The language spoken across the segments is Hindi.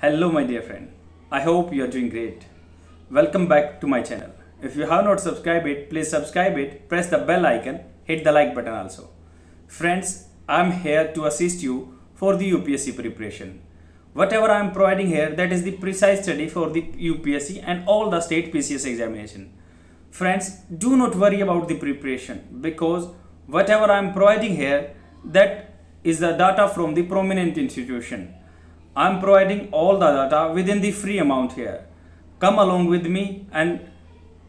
Hello my dear friend, I hope you are doing great. Welcome back to my channel. If you have not subscribed it, please subscribe it, press the bell icon, hit the like button also. Friends, I am here to assist you for the UPSC preparation. Whatever I am providing here, that is the precise study for the UPSC and all the state PCS examination. Friends, do not worry about the preparation because whatever I am providing here, that is the data from the prominent institution I'm providing all the data within the free amount here. Come along with me and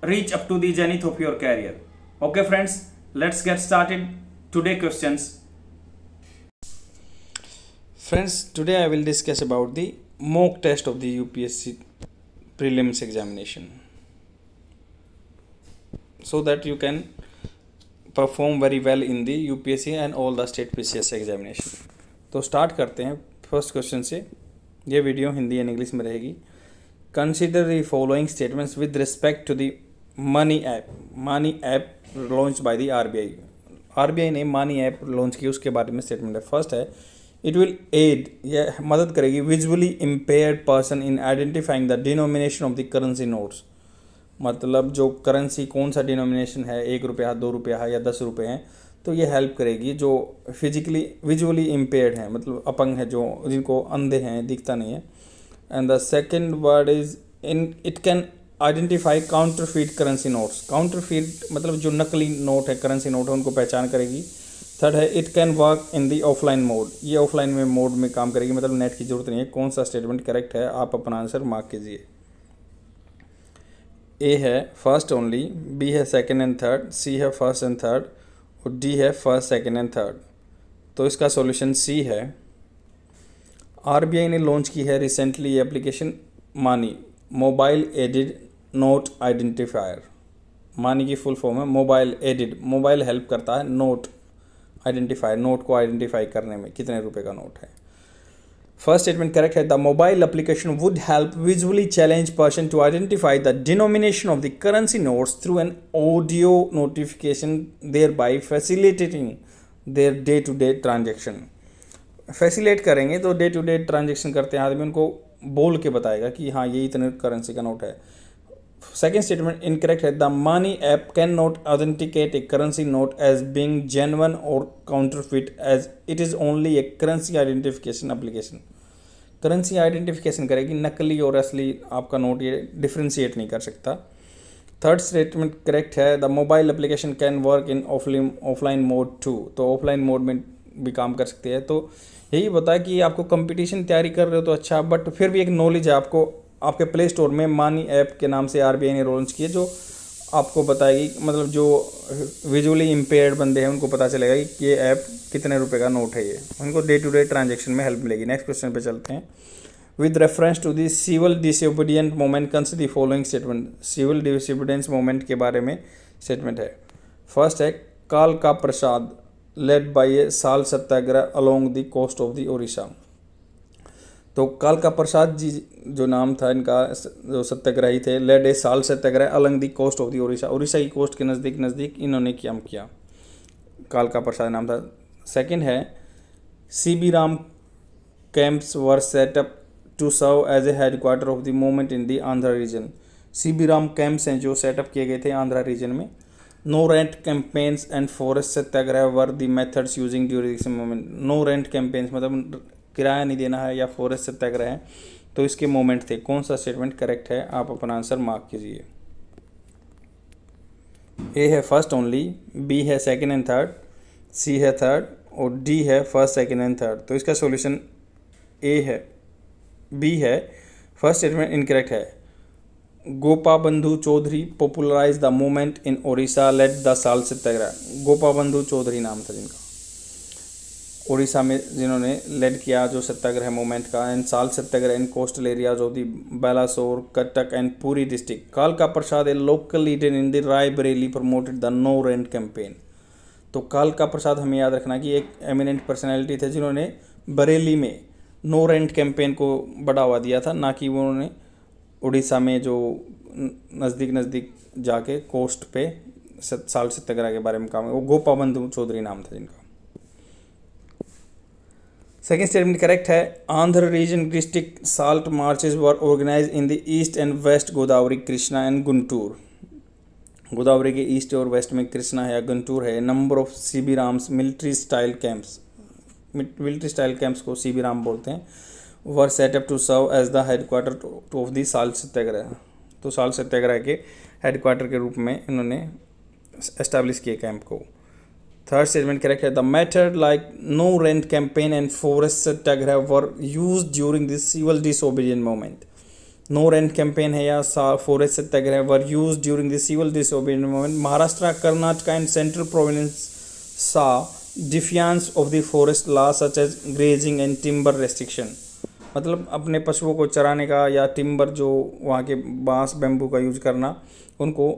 reach up to the zenith of your career. Okay friends, let's get started. Today questions. Friends, today I will discuss about the mock test of the UPSC prelims examination so that you can perform very well in the UPSC and all the state PCS examinations. So start करते हैं first question से ये वीडियो हिंदी एंड इंग्लिश में रहेगी consider the following statements with respect to the money app money app launch by the RBI RBI ने मनी ऐप लॉन्च की उसके बारे में स्टेटमेंट है फर्स्ट है इट विल एड यह मदद करेगी visually impaired person in identifying the denomination of the currency notes मतलब जो करेंसी कौन सा डिनोमिनेशन है एक रुपया दो रुपया है या दस रुपये हैं तो ये हेल्प करेगी जो फिजिकली विजुअली इम्पेयर्ड हैं मतलब अपंग है जो जिनको अंधे हैं दिखता नहीं है and the second word is in it can identify counterfeit currency notes counterfeit मतलब जो नकली नोट है करेंसी नोट है उनको पहचान करेगी थर्ड है it can work in the offline mode ये ऑफलाइन में मोड में काम करेगी मतलब नेट की जरूरत नहीं है कौन सा स्टेटमेंट करेक्ट है आप अपना आंसर मार्क कीजिए ए है फर्स्ट ओनली बी है सेकेंड एंड थर्ड सी है फर्स्ट एंड थर्ड और डी है फर्स्ट सेकेंड एंड थर्ड तो इसका सॉल्यूशन सी है आरबीआई ने लॉन्च की है रिसेंटली ये एप्लीकेशन मानी mobile added note identifier MANI की फुल फॉर्म है मोबाइल एडिड मोबाइल हेल्प करता है नोट आइडेंटिफायर नोट को आइडेंटिफाई करने में कितने रुपए का नोट है First statement correct है the mobile application would help visually challenged person to identify the denomination of the currency notes through an audio notification thereby facilitating their day to day transaction facilitate करेंगे तो डे टू डे ट्रांजेक्शन करते हैं आदमी उनको बोल के बताएगा कि हाँ ये इतने करेंसी का नोट है सेकेंड स्टेटमेंट इनकरेक्ट है the money app can not authenticate a currency note as being genuine और counterfeit as it is only a currency identification application currency identification करेगी नकली और असली आपका नोट ये डिफ्रेंशिएट नहीं कर सकता थर्ड स्टेटमेंट करेक्ट है the mobile application can work in offline offline mode too तो ऑफलाइन मोड में भी काम कर सकती है तो यही है कि आपको कंपटीशन तैयारी कर रहे हो तो अच्छा बट फिर भी एक नॉलेज है आपको आपके प्ले स्टोर में मानी ऐप के नाम से आर ने लॉन्च किए जो आपको बताएगी मतलब जो विजुअली इम्पेयर्ड बंदे हैं उनको पता चलेगा कि ये ऐप कितने रुपए का नोट है ये उनको डे टू डे ट्रांजेक्शन में हेल्प मिलेगी नेक्स्ट क्वेश्चन पे चलते हैं with reference to the civil disobedient movement consider the following statement civil disobedience movement के बारे में स्टेटमेंट है फर्स्ट है काल का प्रसाद lead by a sal satyagraha along the coast of the Odisha तो कालका प्रसाद जी जो नाम था इनका जो सत्याग्रही थे led a sal satyagraha along the coast of the Orissa Orissa की कोस्ट के नज़दीक नज़दीक इन्होंने क्या किया कालका प्रसाद नाम था सेकंड है C B Ram camps were set up to serve as a headquarter of the movement in the Andhra region C B Ram camps हैं जो सेटअप किए गए थे आंध्रा रीजन में no rent campaigns and forest satyagraha were the methods using during movement no rent campaigns मतलब किराया नहीं देना है या फॉरेस्ट सत्याग्रह है तो इसके मोमेंट थे कौन सा स्टेटमेंट करेक्ट है आप अपना आंसर मार्क कीजिए ए है फर्स्ट ओनली बी है सेकेंड एंड थर्ड सी है थर्ड और डी है फर्स्ट सेकेंड एंड थर्ड तो इसका सोल्यूशन ए है बी है फर्स्ट स्टेटमेंट इनकरेक्ट है Gopa Bandhu Chaudhary popularise the movement in Odisha led the साल सत्याग्रह गोपा बंधु चौधरी नाम था जिनका उड़ीसा में जिन्होंने लेड किया जो सत्याग्रह मूवमेंट का and sal satyagraha in coastal areas of the Balasore Cuttack and Puri district कालका Prasad a local leader in the Raebareli promoted the no rent campaign तो कालका प्रसाद हमें याद रखना कि एक एमिनेंट पर्सनैलिटी थे जिन्होंने बरेली में नो रेंट कैंपेन को बढ़ावा दिया था ना कि उन्होंने उड़ीसा में जो नज़दीक नज़दीक जाके कोस्ट पे साल सत्याग्रह के बारे में काम वो गोपाबंधु चौधरी नाम था जिनका सेकेंड स्टेटमेंट करेक्ट है Andhra region district salt marches were organise in the east and west Godavari Krishna and Guntur Godavari के ईस्ट और वेस्ट में कृष्णा है या गंटूर है number of C B Rams military style camps military style camps को सी बी राम बोलते हैं were set up to serve as the headquarter of the साल सत्याग्रह तो साल सत्याग्रह के हेड क्वार्टर के रूप में इन्होंने एस्टैब्लिश किए कैंप को third statement Third statement correct here. The method like no rent campaign and टग है were use during this civil disobedience movement no rent campaign है या फॉरेस्ट है were use during this civil disobedient movement Maharashtra Karnataka and central provinces saw defiance of the forest law such as grazing and timber restriction मतलब अपने पशुओं को चराने का या टिम्बर जो वहाँ के बाँस बेम्बू का यूज करना उनको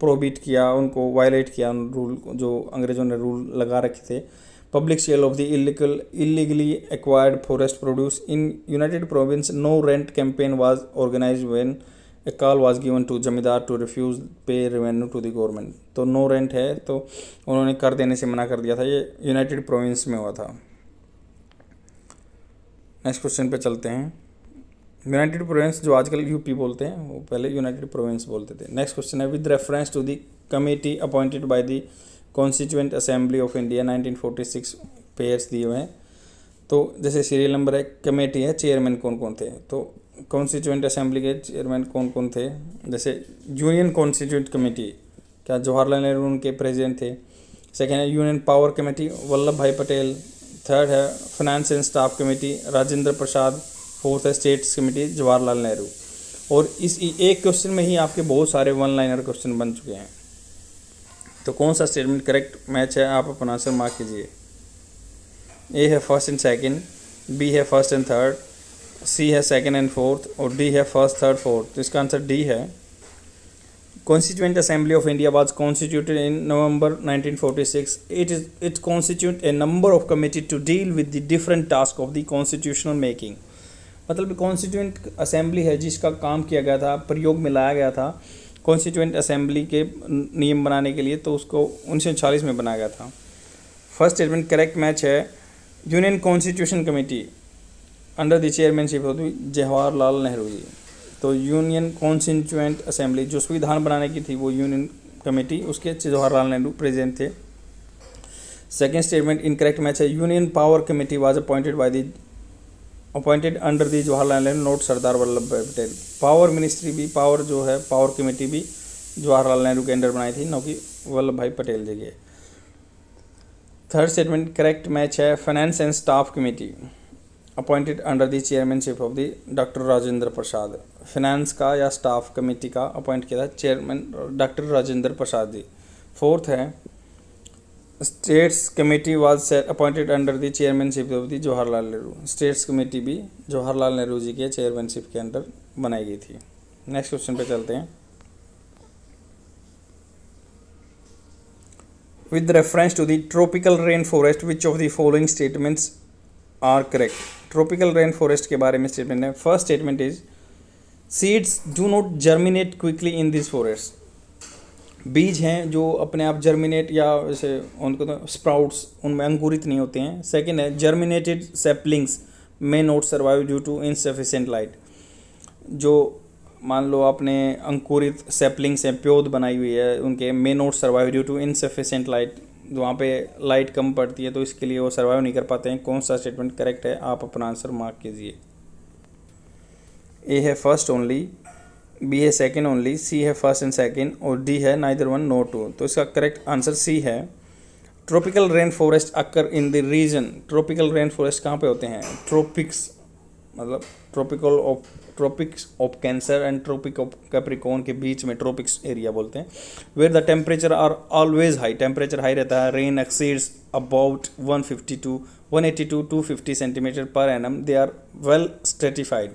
प्रोबिट किया उनको वायलेट किया उन रूल जो अंग्रेज़ों ने रूल लगा रखे थे public sale of the illegal illegally acquired forest produce in united province no rent campaign was organise when a call was given to zamindar to refuse pay revenue to the government तो नो रेंट है तो उन्होंने कर देने से मना कर दिया था ये यूनाइटेड प्रोविंस में हुआ था नेक्स्ट क्वेश्चन पे चलते हैं यूनाइटेड प्रोविंस जो आजकल यूपी बोलते हैं वो पहले यूनाइटेड प्रोविंस बोलते थे नेक्स्ट क्वेश्चन है with reference to the committee appointed by the constituent assembly of India 1946 pairs दिए हुए हैं तो जैसे सीरियल नंबर है कमेटी है चेयरमैन कौन कौन थे तो कॉन्स्टिट्यूएंट असेंबली के चेयरमैन कौन कौन थे जैसे यूनियन कॉन्स्टिट्यूएंट कमेटी क्या जवाहरलाल नेहरू उनके प्रेजिडेंट थे सेकेंड है यूनियन पावर कमेटी वल्लभ भाई पटेल थर्ड है finance and staff committee Rajendra Prasad fourth है स्टेट्स कमेटी जवाहरलाल नेहरू और इस एक क्वेश्चन में ही आपके बहुत सारे वन लाइनर क्वेश्चन बन चुके हैं तो कौन सा स्टेटमेंट करेक्ट मैच है आप अपना आंसर मार्क कीजिए ए है फर्स्ट एंड सेकंड बी है फर्स्ट एंड थर्ड सी है सेकंड एंड फोर्थ और डी है फर्स्ट थर्ड फोर्थ तो इसका आंसर डी है constituent assembly of India was constituted in November 1946 it is it constitute a number of committee to deal with the different task of the constitutional making मतलब कॉन्स्टिट्यूंट असेंबली है जिसका काम किया गया था प्रयोग में लाया गया था कॉन्स्टिट्यूंट असेंबली के नियम बनाने के लिए तो उसको उन्नीस में बनाया गया था फर्स्ट स्टेटमेंट करेक्ट मैच है union constitution committee under the chairmanship होती जवाहरलाल नेहरू जी तो यूनियन कॉन्स्टिट्यूंट असेंबली जो संविधान बनाने की थी वो यूनियन कमेटी उसके जवाहरलाल नेहरू प्रेजेंट थे सेकेंड स्टेटमेंट इनकरेक्ट मैच है union power committee was appointed by the appointed under the Jawaharlal Nehru not Sardar Vallabh भाई पटेल पावर मिनिस्ट्री भी पावर जो है पावर कमेटी भी जवाहरलाल नेहरू के अंडर बनाई थी नौकी वल्लभ भाई पटेल जी के थर्ड स्टेटमेंट करेक्ट मैच है finance and staff committee appointed under the chairmanship of the doctor Rajendra Prasad finance का या स्टाफ कमेटी का अपॉइंट किया था chairman doctor Rajendra Prasad ji fourth है states committee was appointed under the chairmanship of the Jawaharlal Nehru states committee भी जवाहरलाल नेहरू जी के चेयरमैनशिप के अंडर बनाई गई थी नेक्स्ट क्वेश्चन पे चलते हैं with reference to the tropical rain forest which of the following statements are correct tropical rain forest के बारे में स्टेटमेंट है first statement is seeds do not germinate quickly in this forest बीज हैं जो अपने आप जर्मिनेट या जैसे उनको तो स्प्राउट्स उनमें अंकुरित नहीं होते हैं सेकेंड है germinated saplings may not survive due to insufficient light जो मान लो आपने अंकुरित सेपलिंग्स हैं प्योद बनाई हुई है उनके may not survive due to insufficient light वहाँ पे लाइट कम पड़ती है तो इसके लिए वो सर्वाइव नहीं कर पाते हैं कौन सा स्टेटमेंट करेक्ट है आप अपना आंसर मार्क कीजिए ए है फर्स्ट ओनली बी है सेकेंड ओनली सी है फर्स्ट एंड सेकेंड और डी है नाइदर वन नो टू तो इसका करेक्ट आंसर सी है tropical rain forest occur in the region tropical rain forest कहाँ पे होते हैं ट्रॉपिक्स मतलब tropical of tropics of cancer and tropic of capricorn के बीच में ट्रॉपिक्स एरिया बोलते हैं where the temperature are always high temperature high रहता है rain exceeds about one one fifty two two two fifty centimetre per annum they are well stratified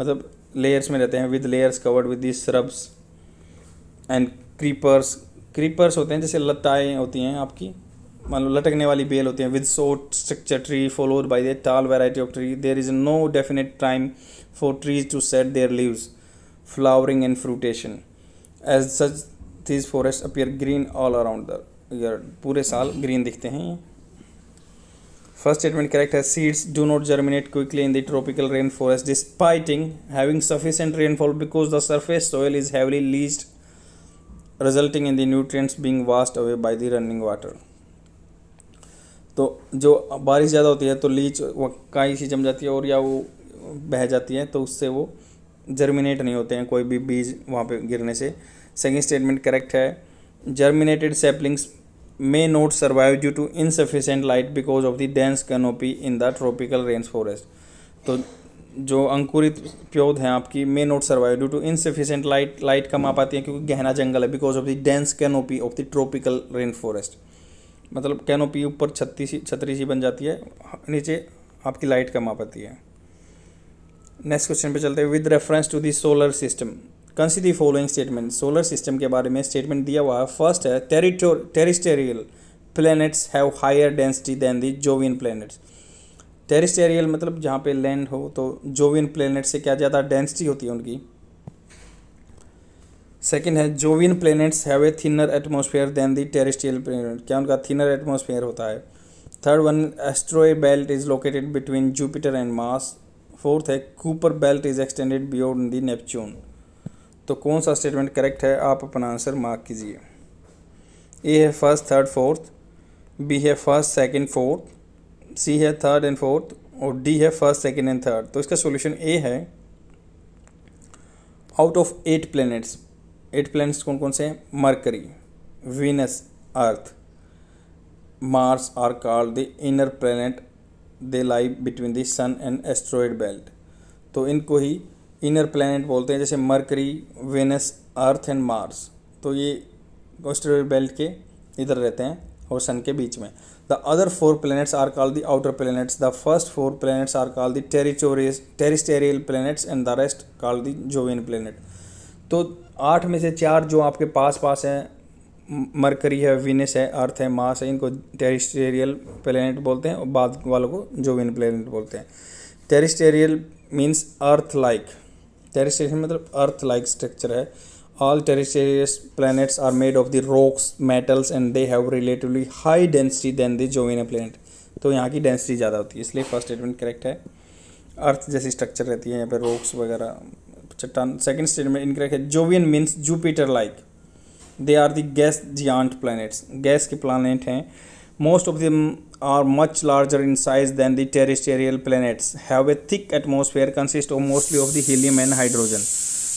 मतलब लेयर्स में रहते हैं with layers covered with this shrubs and creepers creepers होते हैं जैसे लताएँ होती हैं आपकी मान लो लटकने वाली बेल होती है with short structure tree followed by the tall variety of tree there is no definite time for trees to set their leaves flowering and fruition as such these forest appear green all around the पूरे साल ग्रीन दिखते हैं ये फर्स्ट स्टेटमेंट करेक्ट है seeds do not germinate quickly in the tropical rain forest despiting having sufficient rainfall because the surface soil is heavily leached resulting in the nutrients being washed away by the running water तो जो बारिश ज़्यादा होती है तो लीच काई सी जम जाती है और या वो बह जाती है तो उससे वो जर्मिनेट नहीं होते हैं कोई भी बीज वहाँ पर गिरने से सेकेंड स्टेटमेंट करेक्ट है germinated saplings may not survive due to insufficient light because of the dense canopy in the tropical rain forest तो जो अंकुरित प्योध हैं आपकी may not survive due to insufficient light light कम आ पाती है क्योंकि गहना जंगल है because of the dense canopy of the tropical rain forest मतलब कैनोपी ऊपर छत्तीस छतरी सी बन जाती है नीचे आपकी लाइट कम आ पाती है नेक्स्ट क्वेश्चन पे चलते हैं with reference to the solar system consider following statement solar system के बारे में स्टेटमेंट दिया हुआ है फर्स्ट है टेरिटोर terrestrial planets have higher density than the Jovian planets terrestrial मतलब जहाँ पे लैंड हो तो जोवियन प्लैनेट से क्या ज़्यादा डेंसिटी होती है उनकी सेकेंड है Jovian planets have a thinner atmosphere than the terrestrial planet क्या उनका थिनर एटमोसफेयर होता है third one asteroid belt is located between Jupiter and Mars fourth है Kuiper belt is extended beyond the Neptune तो कौन सा स्टेटमेंट करेक्ट है आप अपना आंसर मार्क कीजिए ए है फर्स्ट थर्ड फोर्थ बी है फर्स्ट सेकंड फोर्थ सी है थर्ड एंड फोर्थ और डी है फर्स्ट सेकंड एंड थर्ड तो इसका सॉल्यूशन ए है out of eight planets eight planets कौन कौन से हैं Mercury Venus Earth Mars are called the inner planet they live between the sun and asteroid belt तो इनको ही इनर प्लानट बोलते हैं जैसे Mercury Venus Earth and Mars तो ये ऑस्ट्रेलियर बेल्ट के इधर रहते हैं और सन के बीच में the other four planets are call the outer planets the first four planets are call the terrestrial terrestrial planets and the rest call the Jovian planet तो आठ में से चार जो आपके पास पास हैं मरकरी है विनस है अर्थ है मास है इनको टेरिस्टेरियल प्लैनेट बोलते हैं और बाद वालों को जोवियन प्लैनेट बोलते हैं terrestrial means earth like terrestrial मतलब अर्थ लाइक स्ट्रक्चर है all terrestrial planets are made of the rocks metals and they have relatively high density than the Jovian planet तो यहाँ की डेंसिटी ज़्यादा होती है इसलिए फर्स्ट स्टेटमेंट करेक्ट है अर्थ जैसी स्ट्रक्चर रहती है यहाँ पर रोक्स वगैरह चट्टान सेकेंड स्टेटमेंट इनकरेक्ट है Jovian means Jupiter like they are the gas giant planets gas के प्लानट हैं most of them are much larger in size than the terrestrial planets have a thick atmosphere consist of mostly of the helium and hydrogen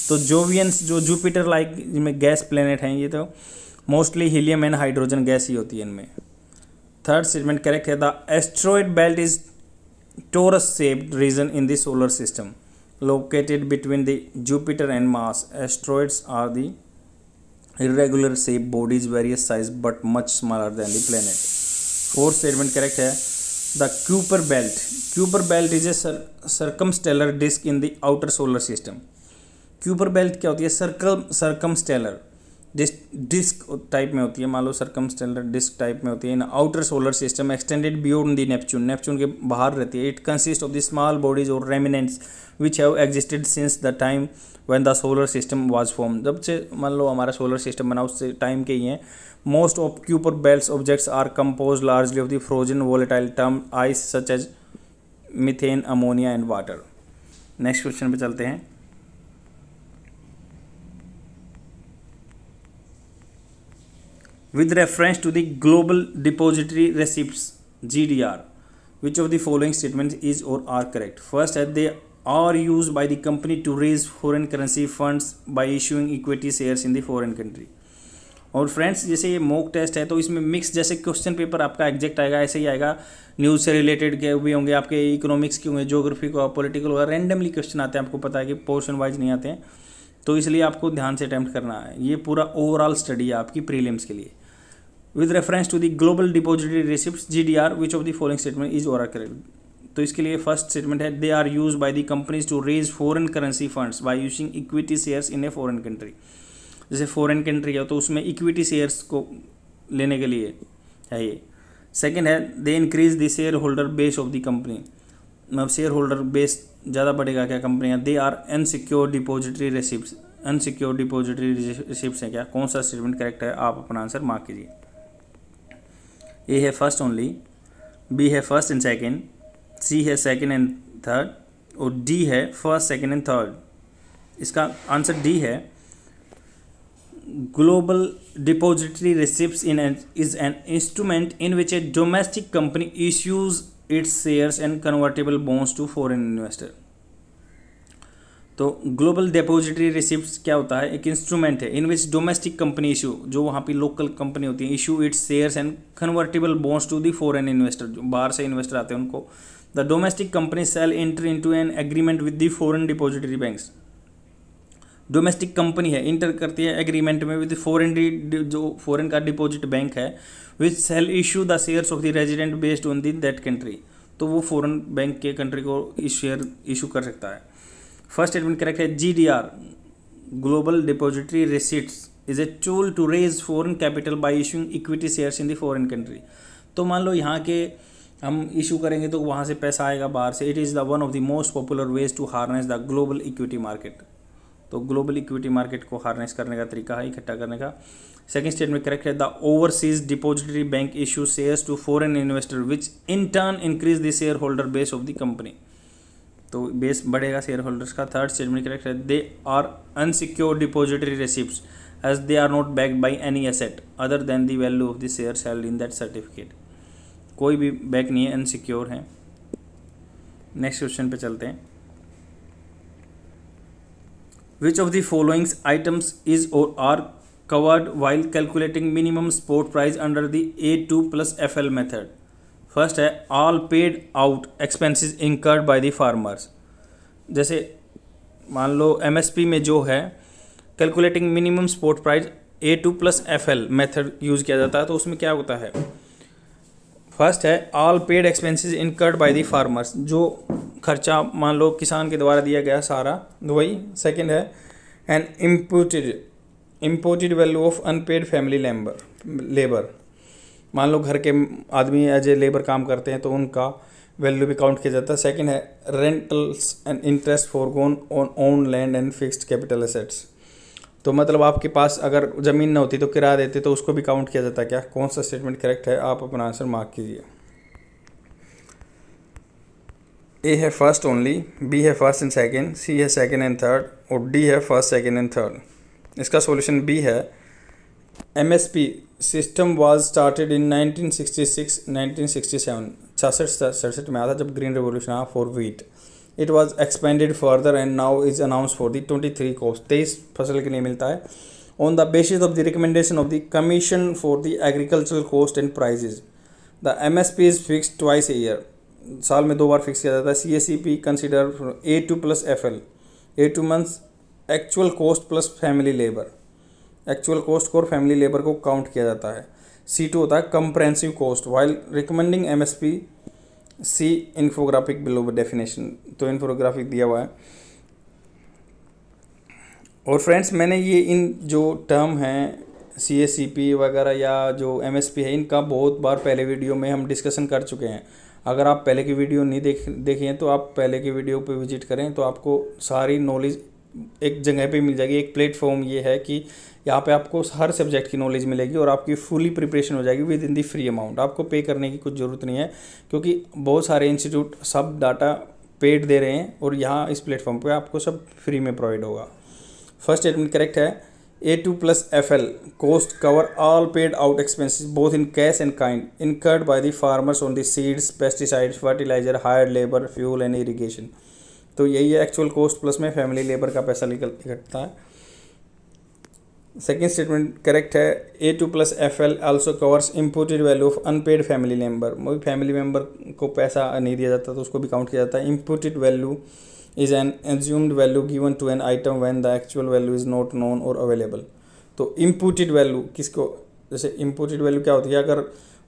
तो जोवियंस जो जुपिटर लाइक जिनमें गैस प्लेनेट हैं ये तो mostly helium and hydrogen gas ही होती है इनमें थर्ड स्टेटमेंट करेक्ट है the asteroid belt is torus shaped region in the solar system located between the Jupiter and Mars asteroids are the irregular shape bodies various size but much smaller than the planet fourth statement correct है the Kuiper belt Kuiper belt is a stellar disc in the outer solar system Kuiper belt क्या होती है circumstellar disc disc type में होती है मान लो सरकम डिस्क टाइप में होती है in outer solar system extended beyond the Neptune Neptune के बाहर रहती है it consist of the small bodies और remnants which have existed since the time when the solar system was form जब से मान लो हमारा सोलर सिस्टम बना उससे टाइम के ही हैं most of Kuiper belt objects are compose largely of the frozen volatile term ice such as methane ammonia and water next question पर चलते हैं with reference to the global depository receipts gdr which of the following statements is or are correct first that they are used by the company to raise foreign currency funds by issuing equity shares in the foreign country और फ्रेंड्स जैसे ये मॉक टेस्ट है तो इसमें मिक्स जैसे क्वेश्चन पेपर आपका एग्जैक्ट आएगा ऐसे ही आएगा न्यूज़ से रिलेटेड के भी होंगे आपके इकोनॉमिक्स के होंगे जोग्राफी का पॉलिटिकल होगा रैंडमली क्वेश्चन आते हैं आपको पता है कि पोर्शन वाइज नहीं आते हैं तो इसलिए आपको ध्यान से अटैम्प्ट करना है ये पूरा ओवरऑल स्टडी है आपकी प्रीलिम्स के लिए with reference to the global depository receipt G D R which of the following statement is or correct तो इसके लिए फर्स्ट स्टेटमेंट है they are use by the companies to raise foreign currency funds by using equity shares in a foreign country जैसे फॉरन कंट्री है तो उसमें इक्विटी शेयर्स को लेने के लिए है ये सेकेंड है they increase the shareholder base of the company मतलब शेयर होल्डर बेस ज़्यादा बढ़ेगा क्या कंपनियाँ they are unsecure depository receipt unsecure depository receipt हैं क्या कौन सा स्टेटमेंट करेक्ट है आप अपना आंसर मार्क कीजिए ए है फर्स्ट ओनली बी है फर्स्ट एंड सेकेंड सी है सेकेंड एंड थर्ड और डी है फर्स्ट सेकेंड एंड थर्ड इसका आंसर डी है global depository receipt in is an instrument in which a domestic company issues its shares and convertible bonds to foreign investor तो ग्लोबल डिपोजिटरी रिसिप्ट क्या होता है एक इंस्ट्रूमेंट है in which domestic company issue जो वहाँ पे लोकल कंपनी होती है issue its shares and convertible bonds to the foreign investor जो बाहर से इन्वेस्टर आते हैं उनको the domestic company shall enter into an agreement with the foreign depository banks domestic company है इंटर करती है एग्रीमेंट में विद फॉरेन जो फॉरेन का डिपॉजिट बैंक है which shall issue the shares of the resident based on the that country तो वो फॉरेन बैंक के कंट्री को शेयर इशू कर सकता है फर्स्ट स्टेटमेंट करेक्ट है G D R global depository receipts is a tool to raise foreign capital by issuing equity shares in the foreign country तो मान लो यहाँ के हम इशू करेंगे तो वहाँ से पैसा आएगा बाहर से it is the one of the most popular ways to harness the global equity market तो ग्लोबल इक्विटी मार्केट को हार्नेस करने का तरीका है इकट्ठा करने का सेकेंड स्टेट में करेक्ट है the overseas depository bank issue shares to foreign investor which in turn increase the shareholder base of the company तो बेस बढ़ेगा शेयर होल्डर्स का थर्ड स्टेटमेंट करेक्ट है they are unsecure depository receipt as they are not backed by any asset other than the value of the share sold in that certificate कोई भी बैक नहीं है अनसिक्योर है नेक्स्ट क्वेश्चन पे चलते हैं which of the followings items is or are covered while calculating minimum support price under the A two plus F L method first है all paid out expenses incurred by the farmers जैसे मान लो एमएसपी में जो है calculating minimum support price A two plus F L method use किया जाता है तो उसमें क्या होता है फर्स्ट है all paid expenses incurred by the farmers जो खर्चा मान लो किसान के द्वारा दिया गया सारा वही सेकेंड है an imputed imputed value of unpaid family labour labour मान लो घर के आदमी एज ए लेबर काम करते हैं तो उनका वैल्यू भी काउंट किया जाता है सेकेंड है rentals and interest for gone on own land and fixed capital assets तो मतलब आपके पास अगर ज़मीन ना होती तो किराया देते तो उसको भी काउंट किया जाता क्या कौन सा स्टेटमेंट करेक्ट है आप अपना आंसर मार्क कीजिए ए है फर्स्ट ओनली बी है फर्स्ट एंड सेकेंड सी है सेकेंड एंड थर्ड और डी है फर्स्ट सेकेंड एंड थर्ड इसका सोल्यूशन बी है P system was started in 1966 1967 छियासठ सड़सठ में आया था जब ग्रीन रेवोल्यूशन आया for wheat it was expanded further and now is announce for the 23 three crops तेईस फसल के लिए मिलता है on the basis of the recommendation of the commission for the agricultural cost and prices the M S P is fix twice a year साल में दो बार फिक्स किया जाता है C S C P consider A two plus F L A two months actual cost plus family labour actual cost को और फैमिली लेबर को काउंट किया जाता है सी टू होता है comprehensive cost while recommending M S P C infographic below definition तो इन्फोग्राफिक दिया हुआ है और फ्रेंड्स मैंने ये इन जो टर्म हैं सी एस सी पी वगैरह या जो एम एस पी है इनका बहुत बार पहले वीडियो में हम डिस्कशन कर चुके हैं अगर आप पहले की वीडियो नहीं देख हैं तो आप पहले की वीडियो पर विजिट करें तो आपको सारी नॉलेज एक जगह पे मिल जाएगी एक प्लेटफॉर्म ये है कि यहाँ पे आपको हर सब्जेक्ट की नॉलेज मिलेगी और आपकी फुली प्रिपरेशन हो जाएगी within the free amount आपको पे करने की कुछ ज़रूरत नहीं है क्योंकि बहुत सारे इंस्टीट्यूट सब डाटा पेड दे रहे हैं और यहाँ इस प्लेटफॉर्म पर आपको सब फ्री में प्रोवाइड होगा फर्स्ट स्टेटमेंट करेक्ट है A two plus F L cost cover all paid out expenses both in cash and kind incurred by the farmers on the seeds pesticides fertiliser hire labour fuel and irrigation तो यही है एक्चुअल कॉस्ट प्लस में फैमिली लेबर का पैसा निकल इकट्ठा है सेकेंड स्टेटमेंट करेक्ट है A two plus F L also covers imputed value of unpaid family member वही फैमिली मेम्बर को पैसा नहीं दिया जाता तो उसको भी काउंट किया जाता है imputed value is an assumed value given to an item when the actual value is not known or available तो इम्पोर्टेड वैल्यू किसको जैसे इम्पोर्टेड वैल्यू क्या होती है अगर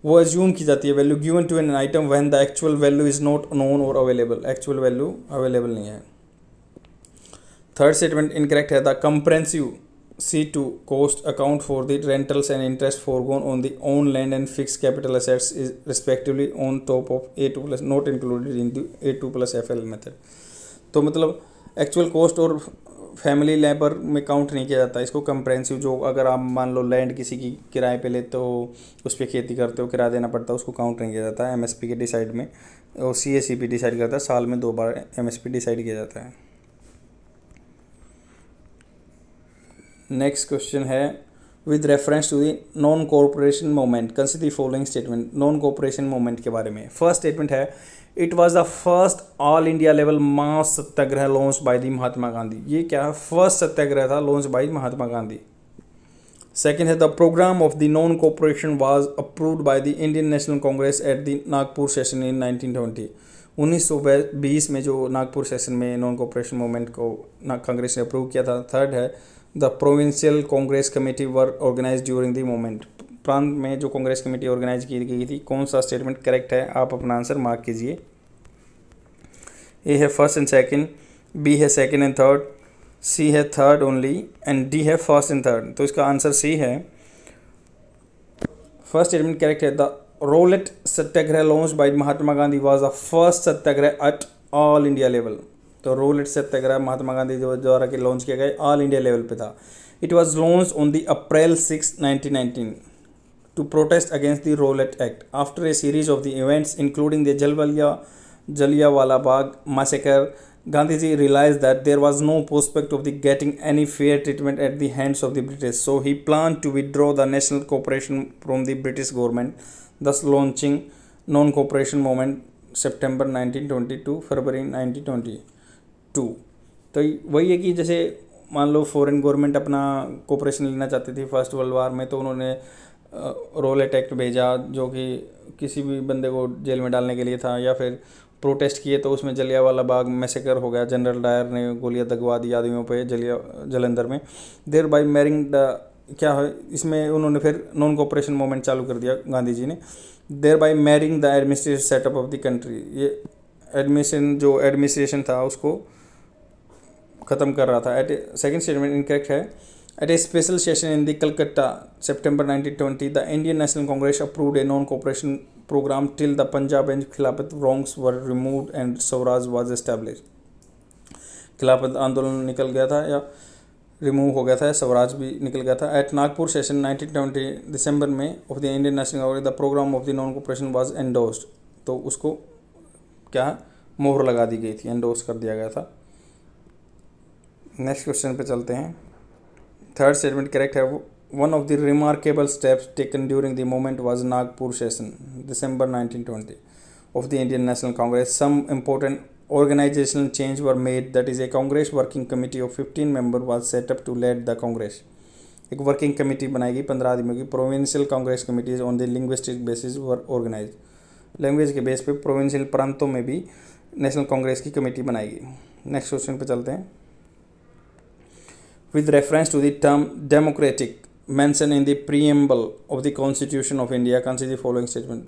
वो एज्यूम की जाती है value given to an item when the actual value is not known or available actual value available नहीं है थर्ड स्टेटमेंट इनकरेक्ट है the comprehensive C2 cost account for the rentals and interest foregone on the own land and fixed capital assets is respectively on top of A2 plus not included in the A2 plus FL method. तो मतलब एक्चुअल कॉस्ट और फैमिली लेबर में काउंट नहीं किया जाता इसको कंप्रेंसिव जो अगर आप मान लो लैंड किसी की किराए पे लेते हो उस पर खेती करते हो किराया देना पड़ता है उसको काउंट नहीं किया जाता है पी के डिसाइड में और C C S P decide करता है साल में दो बार एम एस पी डिसाइड किया जाता है नेक्स्ट क्वेश्चन है with reference to the non cooperation movement consider the following statement non cooperation movement के बारे में फर्स्ट स्टेटमेंट है it was the first all India level mass satyagraha launch by the Mahatma Gandhi ये क्या है फर्स्ट सत्याग्रह था launch by Mahatma Gandhi second है the programme of the non cooperation was approved by the Indian National Congress at the Nagpur session in nineteen उन्नीस सौ बीस में जो नागपुर सेशन में नॉन कॉरपोरेशन मूवमेंट को कांग्रेस ने अप्रूव किया था थर्ड है the provincial congress committee were organise during the movement प्रांत में जो कांग्रेस कमेटी ऑर्गेनाइज की गई थी कौन सा स्टेटमेंट करेक्ट है आप अपना आंसर मार्क कीजिए ए है फर्स्ट एंड सेकेंड बी है सेकेंड एंड थर्ड सी है थर्ड ओनली एंड डी है फर्स्ट एंड थर्ड तो इसका आंसर सी है फर्स्ट स्टेटमेंट करेक्ट है the Rowlatt satyagraha launch by Mahatma Gandhi was the first satyagraha at all India level तो रोल इट सत्याग्रह महात्मा गांधी द्वारा की लॉन्च किया गया ऑल इंडिया लेवल पे था it was launch on the April six 1919 to protest against the Rowlatt Act after a series of the events including the जलवलिया Jallianwala Bagh massacre Gandhi ji realise that there was no prospect of the getting any fair treatment at the hands of the British so he plan to withdraw the national cooperation from the British government thus launching non cooperation movement September nineteen twenty two February nineteen twenty two तो वही है कि जैसे मान लो फॉरेन गवर्नमेंट अपना कोऑपरेशन लेना चाहती थी फर्स्ट वर्ल्ड वार में तो उन्होंने रोल एक्ट भेजा जो कि किसी भी बंदे को जेल में डालने के लिए था या फिर प्रोटेस्ट किए तो उसमें जलियावाला बाग मैसेकर हो गया जनरल डायर ने गोलियां दगवा दी आदमियों पे जलिया जलंधर में देर बाई मैरिंग द क्या है इसमें उन्होंने फिर नॉन कॉपरेशन मूवमेंट चालू कर दिया गांधी जी ने there by marring the administration setup of the country ये एडमिशन जो एडमिनिस्ट्रेशन था उसको खत्म कर रहा था एट सेकेंड स्टेटमेंट इनकरेक्ट है at a special session in the Calcutta September nineteen twenty the Indian National Congress approve a non cooperation programme till the Punjab and Khilafat wrongs were remove and swaraj was establish Khilafat आंदोलन निकल गया था या रिमूव हो गया था स्वराज भी निकल गया था at Nagpur session nineteen twenty दिसंबर में of the Indian National Congress the programme of the non cooperation was endorsed तो उसको क्या मोहर लगा दी गई थी एंडोस कर दिया गया था नेक्स्ट क्वेश्चन पे चलते हैं थर्ड स्टेटमेंट करेक्ट है one of the remarkable steps taken during the movement was Nagpur session December 1920 of the Indian National Congress some important organisational change were made that is a Congress working committee of 15 member was set up to to the Congress एक वर्किंग कमेटी बनाई गई पंद्रह आदमियों की provincial congress committees on the linguistic basis were organise language के बेस पे प्रोविंशियल प्रांतों में भी नेशनल कांग्रेस की कमेटी बनाई गई नेक्स्ट क्वेश्चन पे चलते हैं with reference to the term democratic mentioned in the preamble of the Constitution of India, consider the following statement.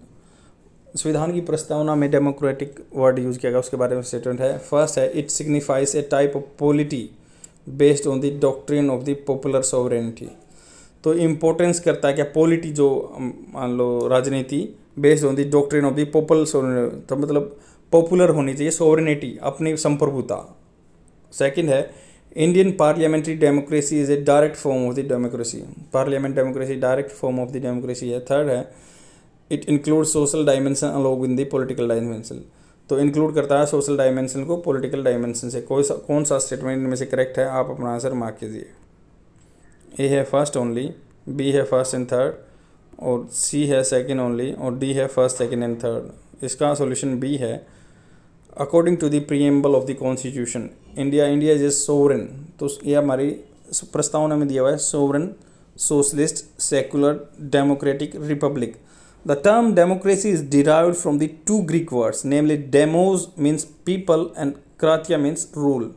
संविधान की प्रस्तावना में डेमोक्रेटिक वर्ड यूज किया गया उसके बारे में स्टेटमेंट है फर्स्ट है it signifies a type of polity based on the doctrine of the popular sovereignty तो इम्पोर्टेंस करता है क्या पॉलिटी जो मान लो राजनीति based on the doctrine of the popular sovereignty तो मतलब पॉपुलर होनी चाहिए सोवरेनिटी अपनी संप्रभुता सेकेंड है Indian parliamentary democracy is a direct form of the democracy. Parliament democracy direct form of the democracy है थर्ड है it include social dimension along with the political dimension तो इंक्लूड करता है सोशल डायमेंशन को पॉलिटिकल डायमेंशन से कोई सा कौन सा स्टेटमेंट इनमें से करेक्ट है आप अपना आंसर मार्क कीजिए ए है फर्स्ट ओनली बी है फर्स्ट एंड थर्ड और सी है सेकेंड ओनली और डी है फर्स्ट सेकेंड एंड थर्ड इसका सोल्यूशन बी है according to the preamble of the constitution India India is a sovereign तो ये हमारी प्रस्तावना में दिया हुआ है sovereign socialist secular democratic republic the term democracy is derive from the two Greek words namely demos means people and kratia means rule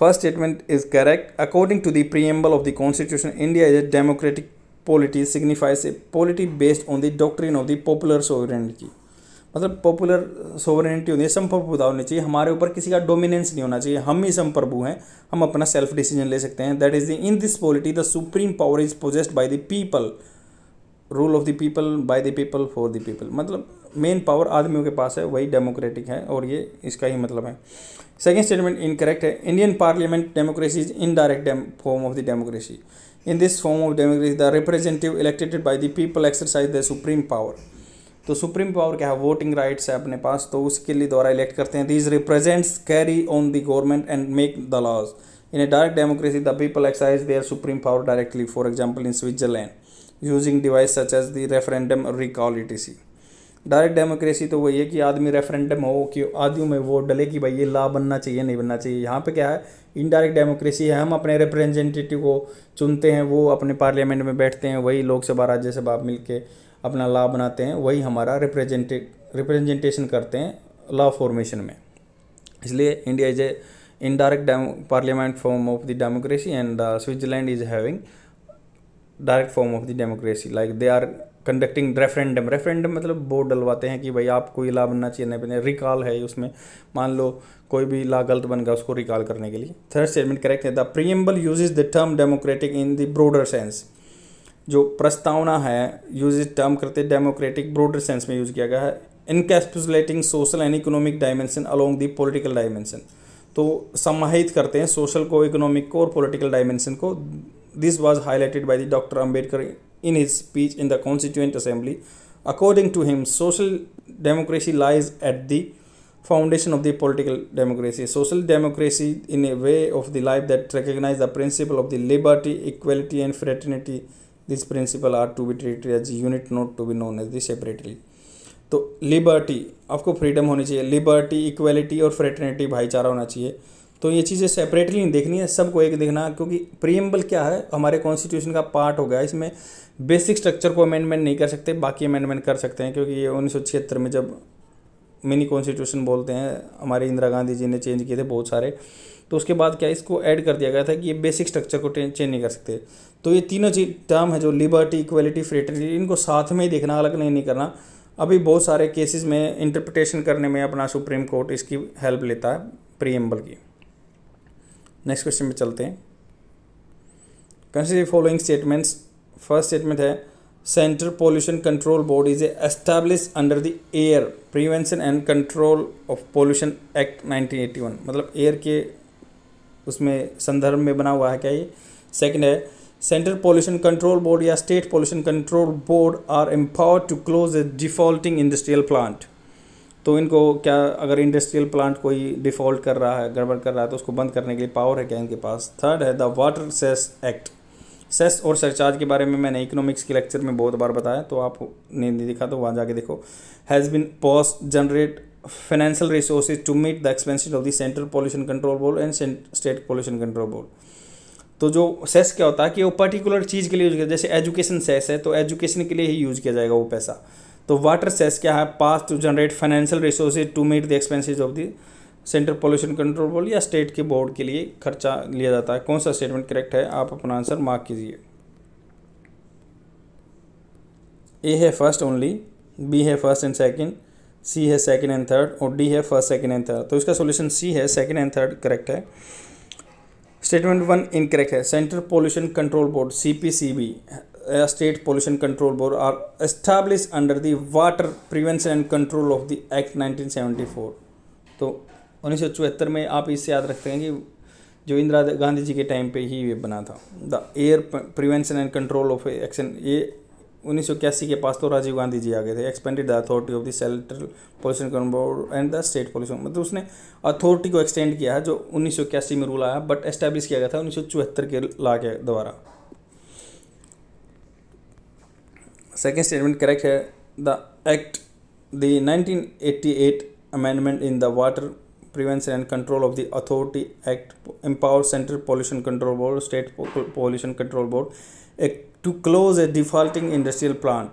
first statement is correct according to the preamble of the constitution India is a democratic polity signifies a polity based on the doctrine of the popular sovereignty मतलब पॉपुलर सोवरेनिटी होती है संप्रभुता होनी चाहिए हमारे ऊपर किसी का डोमिनेंस नहीं होना चाहिए हम ही संप्रभु हैं हम अपना सेल्फ डिसीजन ले सकते हैं that is the in this polity the supreme power is possessed by the people rule of the people by the people for the people मतलब मेन पावर आदमियों के पास है वही डेमोक्रेटिक है और ये इसका ही मतलब है सेकेंड स्टेटमेंट इनकरेक्ट है Indian parliament democracy is indirect form of the democracy in this form of democracy the representative elected by the people exercise the supreme power तो सुप्रीम पावर क्या है वोटिंग राइट्स है अपने पास तो उसके लिए द्वारा इलेक्ट करते हैं these represents carry on the government and make the laws in a direct democracy the people exercise their supreme power directly for example in Switzerland using device such as the referendum recall e direct democracy तो वही है कि आदमी रेफरेंडम हो कि आदमियों में वोट डले कि भाई ये लॉ बनना चाहिए नहीं बनना चाहिए यहाँ पे क्या है इनडायरेक्ट डेमोक्रेसी है हम अपने रिप्रेजेंटेटिव को चुनते हैं वो अपने पार्लियामेंट में बैठते हैं वही लोकसभा राज्यसभा मिलके अपना ला बनाते हैं वही हमारा रिप्रेजेंटे रिप्रेजेंटेशन करते हैं लॉ फॉर्मेशन में इसलिए India is a indirect parliament form of the democracy and Switzerland is having direct form of the democracy like they are conducting referendum referendum मतलब वोट डलवाते हैं कि भाई आपको ये ला बनना चाहिए नहीं बनना रिकॉल है उसमें मान लो कोई भी ला गलत बन गया उसको रिकॉल करने के लिए थर्ड स्टेटमेंट करेक्ट है the preamble use the term democratic in the broader sense जो प्रस्तावना है यूज टर्म करते डेमोक्रेटिक ब्रोडर सेंस में यूज़ किया गया है encapsulating social and economic dimension along the political dimension तो समाहित करते हैं सोशल को इकोनॉमिक को और पॉलिटिकल डायमेंशन को this was highlighted by the doctor Ambedkar in his speech in the constituent assembly according to him social democracy lies at the foundation of the political democracy social democracy in a way of the life that recognize the principle of the liberty equality and fraternity this principle are to be treated as unit not to be known as this separately तो लिबर्टी आपको फ्रीडम होनी चाहिए लिबर्टी इक्वलिटी और फ्रेटर्निटी भाईचारा होना चाहिए तो ये चीज़ें सेपरेटली नहीं देखनी है सबको एक देखना क्योंकि प्रियम्बल क्या है हमारे कॉन्स्टिट्यूशन का पार्ट हो गया इसमें बेसिक स्ट्रक्चर को अमेंडमेंट नहीं कर सकते बाकी अमेंडमेंट कर सकते हैं क्योंकि ये उन्नीस में जब मिनी कॉन्स्टिट्यूशन बोलते हैं हमारे इंदिरा गांधी जी ने चेंज किए थे बहुत सारे तो उसके बाद क्या इसको ऐड कर दिया गया था कि ये बेसिक स्ट्रक्चर को चेंज नहीं कर सकते तो ये तीनों चीज टर्म है जो लिबर्टी इक्वलिटी फ्रेटर्निटी इनको साथ में ही देखना अलग नहीं, नहीं करना अभी बहुत सारे केसेस में इंटरप्रिटेशन करने में अपना सुप्रीम कोर्ट इसकी हेल्प लेता है प्रीएम्बल की नेक्स्ट क्वेश्चन में चलते हैं consider following statements first statement है central pollution control board is establish under the air prevention and control of pollution act 1981 मतलब एयर के उसमें संदर्भ में बना हुआ है क्या ये सेकंड है सेंट्रल पोल्यूशन कंट्रोल बोर्ड या state pollution control board are empower to close a defaulting industrial plant तो इनको क्या अगर इंडस्ट्रियल प्लांट कोई डिफ़ॉल्ट कर रहा है गड़बड़ कर रहा है तो उसको बंद करने के लिए पावर है क्या इनके पास थर्ड है the water cess act cess और सरचार्ज के बारे में मैंने इकोनॉमिक्स के लेक्चर में बहुत बार बताया तो आपने नहीं देखा तो वहाँ जाके देखो has been pass generate financial resources to meet the expenses of the central pollution control board and state pollution control board तो जो सेस क्या होता है कि वो पर्टिकुलर चीज़ के लिए यूज किया जैसे एजुकेशन सेस है तो एजुकेशन के लिए ही यूज किया जाएगा वो पैसा तो वाटर सेस क्या है pass to generate financial resources to meet the expenses of the central pollution control board या स्टेट के बोर्ड के लिए खर्चा लिया जाता है कौन सा स्टेटमेंट करेक्ट है आप अपना आंसर मार्क कीजिए ए है फर्स्ट ओनली बी है फर्स्ट एंड सेकेंड सी है सेकंड एंड थर्ड और डी है फर्स्ट सेकंड एंड थर्ड तो इसका सोल्यूशन सी है सेकंड एंड थर्ड करेक्ट है स्टेटमेंट वन इनकरेक्ट है central pollution control board C P C B state pollution control board are established under prevention and control of the act nineteen seventy four तो उन्नीस में आप इससे याद रखते हैं कि जो इंदिरा गांधी जी के टाइम पे ही ये बना था the air prevention and control of action ये उन्नीस के पास तो राजीव गांधी जी आ गए थे expanded the authority of the central pollution control board and the state pollution मतलब उसने अथॉरिटी को एक्सटेंड किया है जो उन्नीस में रूल आया बट एस्टैब्लिश किया गया था उन्नीस के ला के द्वारा सेकेंड स्टेटमेंट करेक्ट है the act the nineteen amendment in the water prevention and control of the authority act empower central pollution control board state pollution control board act to close a defaulting industrial plant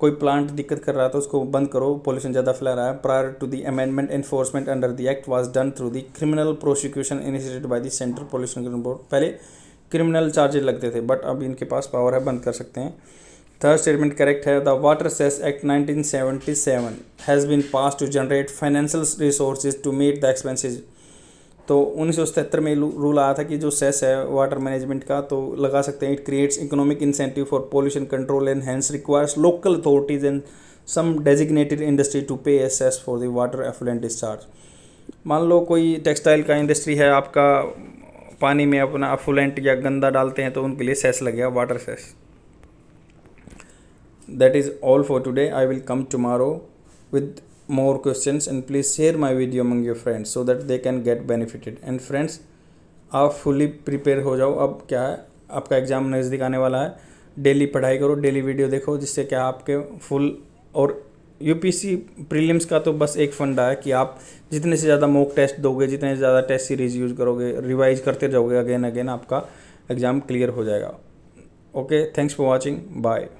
कोई प्लांट दिक्कत कर रहा था तो उसको बंद करो पोल्यूशन ज़्यादा फैला रहा है prior to the amendment enforcement under the act was done through the criminal prosecution initiated by the central pollution control board पहले क्रिमिनल चार्जेज लगते थे बट अब इनके पास पावर है बंद कर सकते हैं थर्ड स्टेटमेंट करेक्ट है the water cess act nineteen has been pass to generate financial resources to meet the expenses तो उन्नीस में रूल आया था कि जो सेस है वाटर मैनेजमेंट का तो लगा सकते हैं it creates economic incentive for pollution control and hence requires local authorities and some designated industry to pay a cess for the water effluent discharge मान लो कोई टेक्सटाइल का इंडस्ट्री है आपका पानी में अपना एफुलेंट या गंदा डालते हैं तो उनके लिए सेस लगेगा water cess that is all for today I will come tomorrow with more questions and please share my video among your friends so that they can get benefited and friends आप फुली प्रिपेयर हो जाओ अब क्या है आपका एग्ज़ाम नज़दीक आने वाला है डेली पढ़ाई करो डेली वीडियो देखो जिससे क्या आपके फुल और यू पी सी प्रीलिम्स का तो बस एक फंडा है कि आप जितने से ज़्यादा मॉक टेस्ट दोगे जितने से ज़्यादा टेस्ट सीरीज यूज करोगे रिवाइज करते जाओगे अगेन अगेन आपका एग्ज़ाम क्लियर हो जाएगा okay thanks for watching bye